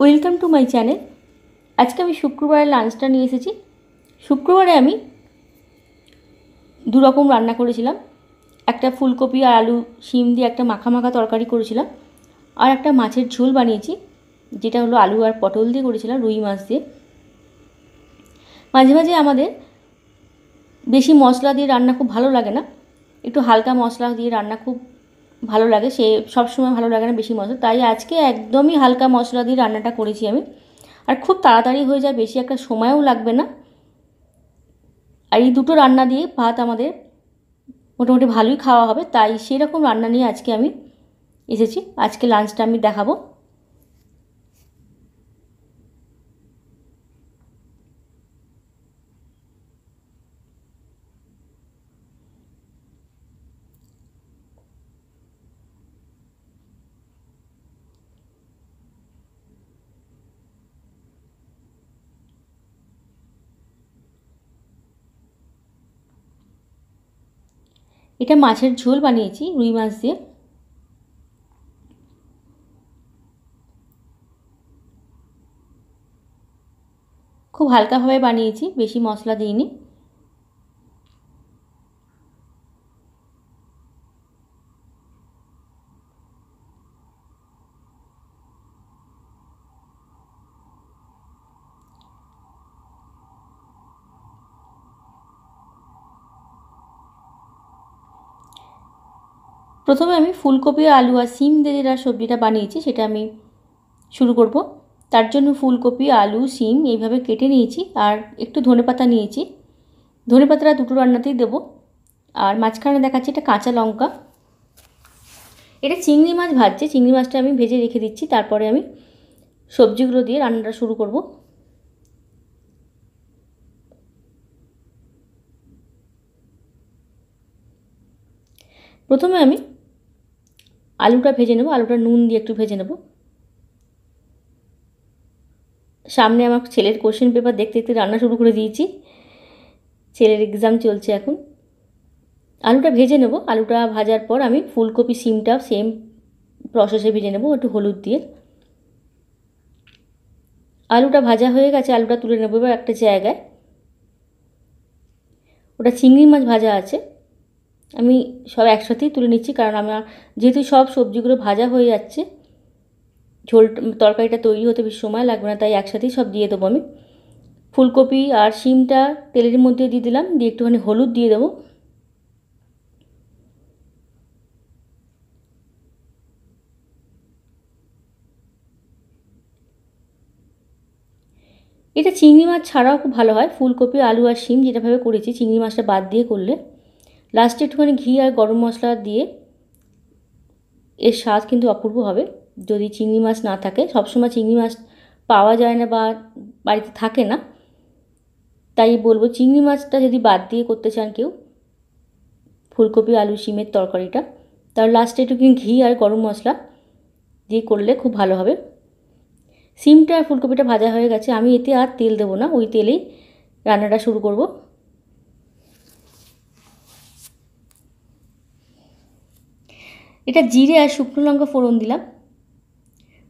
welcome to my channel আজকে আমি শুক্রবারের লাঞ্চটা নিয়ে এসেছি শুক্রবারে আমি দুরকম রান্না করেছিলাম একটা ফুলকপি আর আলু শিম দিয়ে একটা মাখা মাখা তরকারি করেছিলাম আর একটা মাছের ঝোল বানিয়েছি যেটা হলো আলু আর পটল দিয়ে করেছিলাম রুই মাছ দিয়ে মাঝে মাঝে আমাদের বেশি মশলা দিয়ে রান্না খুব ভালো লাগে না একটু হালকা মশলা দিয়ে রান্না খুব ভালো লাগে সে সবসময় ভালো লাগে না বেশি মশলা তাই আজকে একদমই হালকা মশলা দিয়ে রান্নাটা করেছি আমি আর খুব তাড়াতাড়ি হয়ে যায় বেশি একটা সময়ও লাগবে না আর এই দুটো রান্না দিয়ে ভাত আমাদের মোটামুটি ভালোই খাওয়া হবে তাই সেরকম রান্না নিয়ে আজকে আমি এসেছি আজকে লাঞ্চটা আমি দেখাবো এটা মাছের ঝোল বানিয়েছি রুই মাছ দিয়ে খুব হালকাভাবে বানিয়েছি বেশি মশলা দিইনি প্রথমে আমি ফুলকপি আলু আর সিম দিয়ে যেটা সবজিটা বানিয়েছি সেটা আমি শুরু করব তার জন্য ফুলকপি আলু সিম এইভাবে কেটে নিয়েছি আর একটু ধনে পাতা নিয়েছি ধনে পাতাটা দুটো রান্নাতেই দেবো আর মাঝখানে দেখাচ্ছি এটা কাঁচা লঙ্কা এটা চিংড়ি মাছ ভাজছে চিংড়ি মাছটা আমি ভেজে রেখে দিচ্ছি তারপরে আমি সবজিগুলো দিয়ে রান্নাটা শুরু করব প্রথমে আমি আলুটা ভেজে নেব আলুটা নুন দিয়ে একটু ভেজে নেব সামনে আমার ছেলের কোশ্চেন পেপার দেখতে দেখতে রান্না শুরু করে দিয়েছি ছেলের এক্সাম চলছে এখন আলুটা ভেজে নেবো আলুটা ভাজার পর আমি ফুলকপি সিমটা সেম প্রসেসে ভেজে নেবো একটু হলুদ দিয়ে আলুটা ভাজা হয়ে গেছে আলুটা তুলে নেবো এবার একটা জায়গায় ওটা চিংড়ি মাছ ভাজা আছে আমি সব একসাথেই তুলে নিচ্ছি কারণ আমার যেহেতু সব সবজিগুলো ভাজা হয়ে যাচ্ছে ঝোল তরকারিটা তৈরি হতে বেশি সময় লাগবে না তাই একসাথেই সব দিয়ে দেবো আমি ফুলকপি আর শিমটা তেলের মধ্যে দিয়ে দিলাম দিয়ে একটুখানি হলুদ দিয়ে দেবো এটা চিংড়ি মাছ ছাড়াও খুব ভালো হয় ফুলকপি আলু আর শিম যেটাভাবে করেছি চিংড়ি মাছটা বাদ দিয়ে করলে লাস্টে একটুখানি ঘি আর গরম মশলা দিয়ে এর স্বাদ কিন্তু অপূর্ব হবে যদি চিংড়ি মাছ না থাকে সবসময় চিংড়ি মাছ পাওয়া যায় না বা বাড়িতে থাকে না তাই বলবো চিংড়ি মাছটা যদি বাদ দিয়ে করতে চান কেউ ফুলকপি আলু শিমের তরকারিটা তার লাস্টে একটু ঘি আর গরম মশলা দিয়ে করলে খুব ভালো হবে সিমটা আর ফুলকপিটা ভাজা হয়ে গেছে আমি এতে আর তেল দেবো না ওই তেলেই রান্নাটা শুরু করব এটা জিরে আর শুকনো লঙ্কা ফোড়ন দিলাম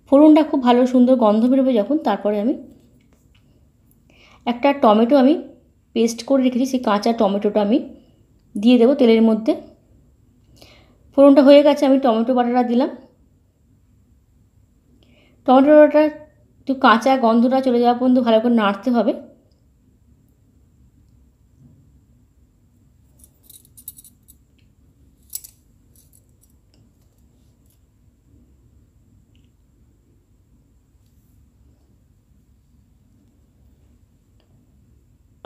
ফোড়নটা খুব ভালো সুন্দর গন্ধ বেরোবে যখন তারপরে আমি একটা টমেটো আমি পেস্ট করে রেখেছি সেই কাঁচা টমেটোটা আমি দিয়ে দেবো তেলের মধ্যে ফোড়নটা হয়ে গেছে আমি টমেটো বাটাটা দিলাম টমেটো বাটাটা একটু কাঁচা গন্ধটা চলে যাওয়া পর্যন্ত ভালো করে নাড়তে হবে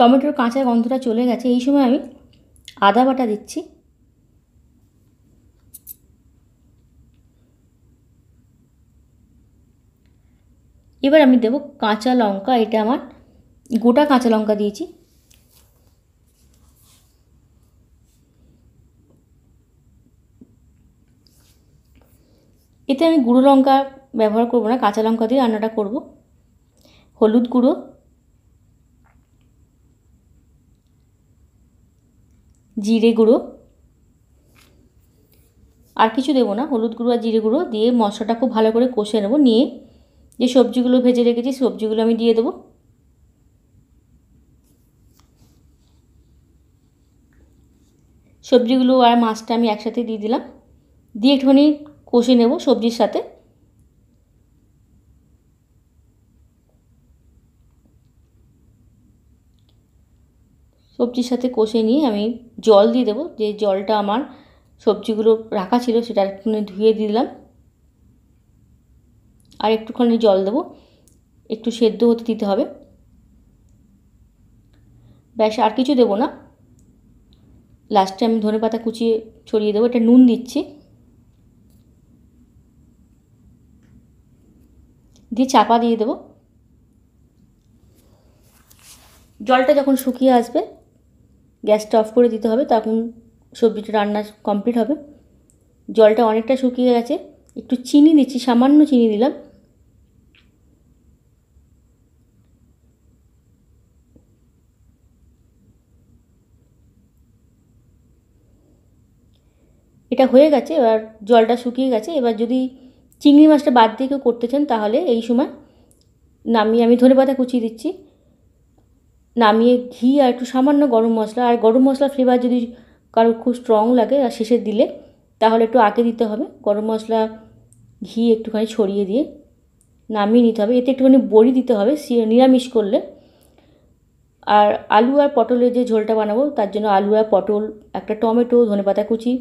টমেটোর কাঁচা গন্ধটা চলে গেছে এই সময় আমি আদা বাটা দিচ্ছি এবার আমি দেব কাঁচা লঙ্কা এটা আমার গোটা কাঁচা লঙ্কা দিয়েছি এতে আমি গুঁড়ো লঙ্কা ব্যবহার করব না কাঁচা লঙ্কা দিয়ে রান্নাটা করব হলুদ গুঁড়ো জিরে গুঁড়ো আর কিছু দেবো না হলুদ গুঁড়ো আর জিরে গুঁড়ো দিয়ে মশলাটা খুব ভালো করে কষে নেবো নিয়ে যে সবজিগুলো ভেজে রেখেছি সবজিগুলো আমি দিয়ে দেবো সবজিগুলো আর মাছটা আমি একসাথে দিয়ে দিলাম দিয়ে একটুখানি কষে নেব সবজির সাথে সবজির সাথে কষে নিয়ে আমি জল দিয়ে দেবো যে জলটা আমার সবজিগুলো রাখা ছিল সেটা একটুখানি ধুয়ে দিলাম আর একটুখানি জল দেবো একটু সেদ্ধ হতে দিতে হবে ব্যাস আর কিছু দেবো না লাস্টে আমি ধনে পাতা কুচিয়ে ছড়িয়ে দেবো এটা নুন দিচ্ছি দিয়ে চাপা দিয়ে দেবো জলটা যখন শুকিয়ে আসবে গ্যাসটা অফ করে দিতে হবে তখন সবজিটা রান্না কমপ্লিট হবে জলটা অনেকটা শুকিয়ে গেছে একটু চিনি দিচ্ছি সামান্য চিনি দিলাম এটা হয়ে গেছে এবার জলটা শুকিয়ে গেছে এবার যদি চিংড়ি মাছটা বাদ দিয়ে কেউ করতে চান তাহলে এই সময় নামিয়ে আমি ধনে পাতা কুচিয়ে দিচ্ছি নামিয়ে ঘি আর একটু সামান্য গরম মশলা আর গরম মশলা ফ্লেভার যদি কারোর খুব স্ট্রং লাগে আর শেষে দিলে তাহলে একটু আঁকে দিতে হবে গরম মশলা ঘি একটুখানি ছড়িয়ে দিয়ে নামিয়ে নিতে হবে এতে একটুখানি বড়ি দিতে হবে নিরামিষ করলে আর আলু আর পটলের যে ঝোলটা বানাবো তার জন্য আলু আর পটল একটা টমেটো ধনেপাতা কুচি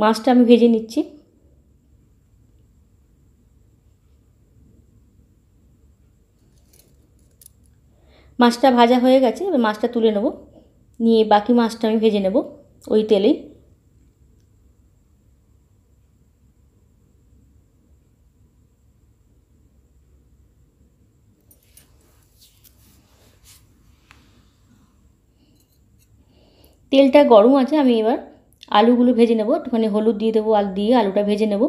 মাছটা আমি ভেজে নিচ্ছি মাছটা ভাজা হয়ে গেছে এবার মাছটা তুলে নেব নিয়ে বাকি মাছটা আমি ভেজে নেব ওই তেলেই তেলটা গরম আছে আমি এবার আলুগুলো ভেজে নেব একটুখানি হলুদ দিয়ে দেবো আর দিয়ে আলুটা ভেজে নেবো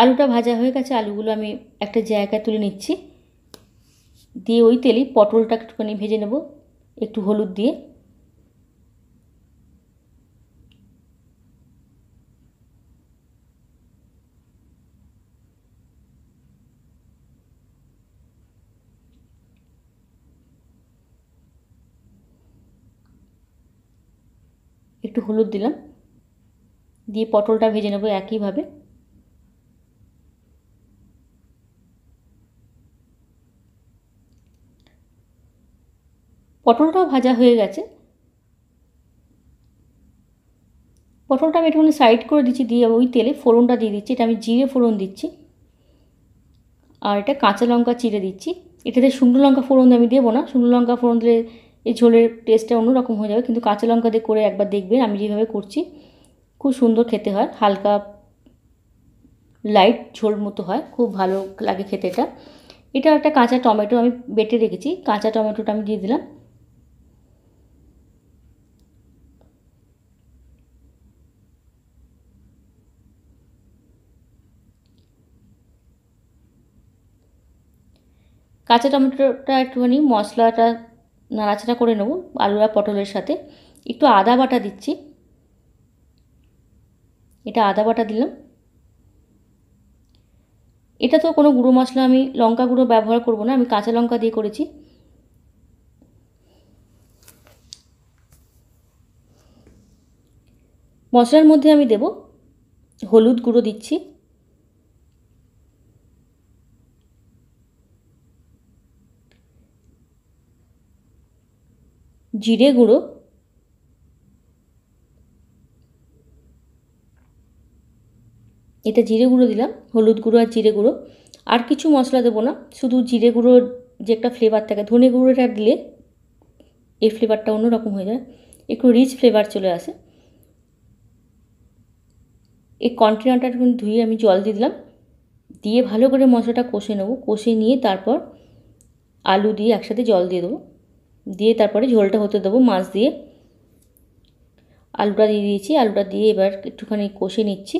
আলুটা ভাজা হয়ে গেছে আলুগুলো আমি একটা জায়গায় তুলে নিচ্ছি দিয়ে ওই তেলে পটলটা একটুখানি ভেজে নেব একটু হলুদ দিয়ে একটু হলুদ দিলাম দিয়ে পটলটা ভেজে নেবো একইভাবে পটলটাও ভাজা হয়ে গেছে পটলটা আমি একটুখানি সাইড করে দিচ্ছি দিয়ে ওই তেলে ফোড়নটা দিয়ে দিচ্ছি এটা আমি জিরে ফোড়ন দিচ্ছি আর এটা কাঁচা লঙ্কা চিরে দিচ্ছি এটাতে শুকনো লঙ্কা ফোড়ন আমি দেবো না শুকনো লঙ্কা ফোড়ন দিলে এই ঝোলের টেস্টটা অন্যরকম হয়ে যাবে কিন্তু কাঁচা লঙ্কা দিয়ে করে একবার দেখবেন আমি যেভাবে করছি খুব সুন্দর খেতে হয় হালকা লাইট ঝোল মতো হয় খুব ভালো লাগে খেতে এটা এটা একটা কাঁচা টমেটো আমি বেটে রেখেছি কাঁচা টমেটোটা আমি দিয়ে দিলাম কাঁচা টমেটোটা একটুখানি মশলাটা নাড়াচাড়া করে নেব আলু আর পটলের সাথে একটু আদা বাটা দিচ্ছি এটা আদা বাটা দিলাম এটা তো কোনো গুঁড়ো মশলা আমি লঙ্কা গুঁড়ো ব্যবহার করব না আমি কাঁচা লঙ্কা দিয়ে করেছি মশলার মধ্যে আমি দেব হলুদ গুঁড়ো দিচ্ছি জিরে গুঁড়ো এটা জিরে গুঁড়ো দিলাম হলুদ গুঁড়ো আর জিরে গুঁড়ো আর কিছু মশলা দেবো না শুধু জিরে গুঁড়ো যে একটা ফ্লেভার থাকে ধনে গুঁড়োটা দিলে এই ফ্লেভারটা অন্যরকম হয়ে যায় একটু রিচ ফ্লেভার চলে আসে এই কন্টেনারটা একটু ধুয়ে আমি জল দিয়ে দিলাম দিয়ে ভালো করে মশলাটা কষে নেবো কষে নিয়ে তারপর আলু দিয়ে একসাথে জল দিয়ে দেবো দিয়ে তারপরে ঝোলটা হতে দেবো মাছ দিয়ে আলুটা দিয়ে দিয়েছি আলুটা দিয়ে এবার একটুখানি কষে নিচ্ছি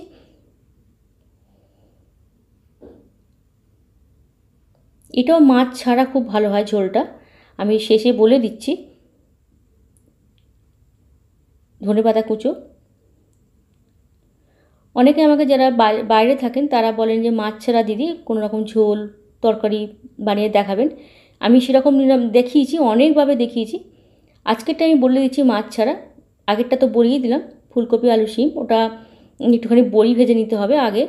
এটাও মাছ ছাড়া খুব ভালো হয় ঝোলটা আমি শেষে বলে দিচ্ছি ধনে পাতা কুচো অনেকে আমাকে যারা বাইরে থাকেন তারা বলেন যে মাছ ছাড়া দিদি কোনো রকম ঝোল তরকারি বানিয়ে দেখাবেন আমি সেরকম দেখিয়েছি অনেকভাবে দেখিয়েছি আজকেরটা আমি বলে দিচ্ছি মাছ ছাড়া আগেরটা তো বড়িয়ে দিলাম ফুলকপি আলু শিম ওটা একটুখানি বড়ি ভেজে নিতে হবে আগে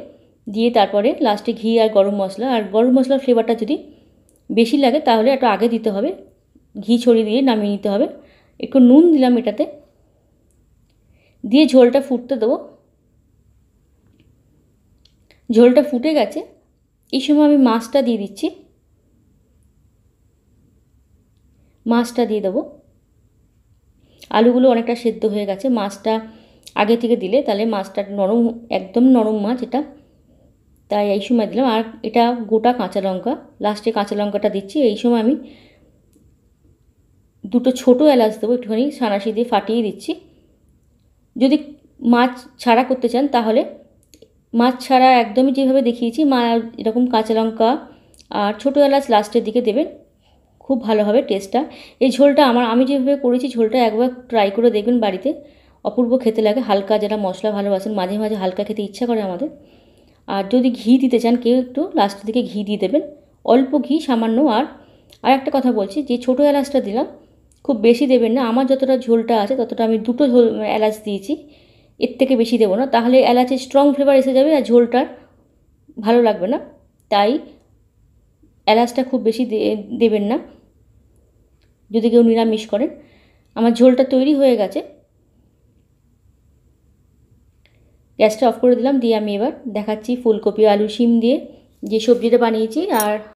দিয়ে তারপরে লাস্টে ঘি আর গরম মশলা আর গরম মশলার ফ্লেভারটা যদি বেশি লাগে তাহলে একটু আগে দিতে হবে ঘি ছড়িয়ে দিয়ে নামিয়ে নিতে হবে একটু নুন দিলাম এটাতে দিয়ে ঝোলটা ফুটতে দেবো ঝোলটা ফুটে গেছে এই সময় আমি মাছটা দিয়ে দিচ্ছি মাছটা দিয়ে দেবো আলুগুলো অনেকটা সেদ্ধ হয়ে গেছে মাছটা আগে থেকে দিলে তাহলে মাছটা নরম একদম নরম মাছ এটা তাই এই সময় দিলাম আর এটা গোটা কাঁচা লঙ্কা লাস্টে কাঁচা লঙ্কাটা দিচ্ছি এই সময় আমি দুটো ছোট এলাচ দেবো একটুখানি সানাসি দিয়ে ফাটিয়ে দিচ্ছি যদি মাছ ছাড়া করতে চান তাহলে মাছ ছাড়া একদমই যেভাবে দেখিয়েছি মা এরকম কাঁচা লঙ্কা আর ছোটো এলাচ লাস্টের দিকে দেবেন খুব ভালো হবে টেস্টটা এই ঝোলটা আমার আমি যেভাবে করেছি ঝোলটা একবার ট্রাই করে দেখবেন বাড়িতে অপূর্ব খেতে লাগে হালকা যারা মশলা ভালোবাসেন মাঝে মাঝে হালকা খেতে ইচ্ছা করে আমাদের আর যদি ঘি দিতে চান কেউ একটু লাস্টের দিকে ঘি দিয়ে দেবেন অল্প ঘি সামান্য আর আর একটা কথা বলছি যে ছোটো এলাচটা দিলাম খুব বেশি দেবেন না আমার যতটা ঝোলটা আছে ততটা আমি দুটো ঝোল এলাচ দিয়েছি এর থেকে বেশি দেবো না তাহলে এলাচের স্ট্রং ফ্লেভার এসে যাবে আর ঝোলটার ভালো লাগবে না তাই এলাচটা খুব বেশি দেবেন না যদি কেউ নিরামিষ করেন আমার ঝোলটা তৈরি হয়ে গেছে গ্যাসটা অফ করে দিলাম দিয়ে আমি এবার দেখাচ্ছি ফুলকপি আলু শিম দিয়ে যে সবজিটা বানিয়েছি আর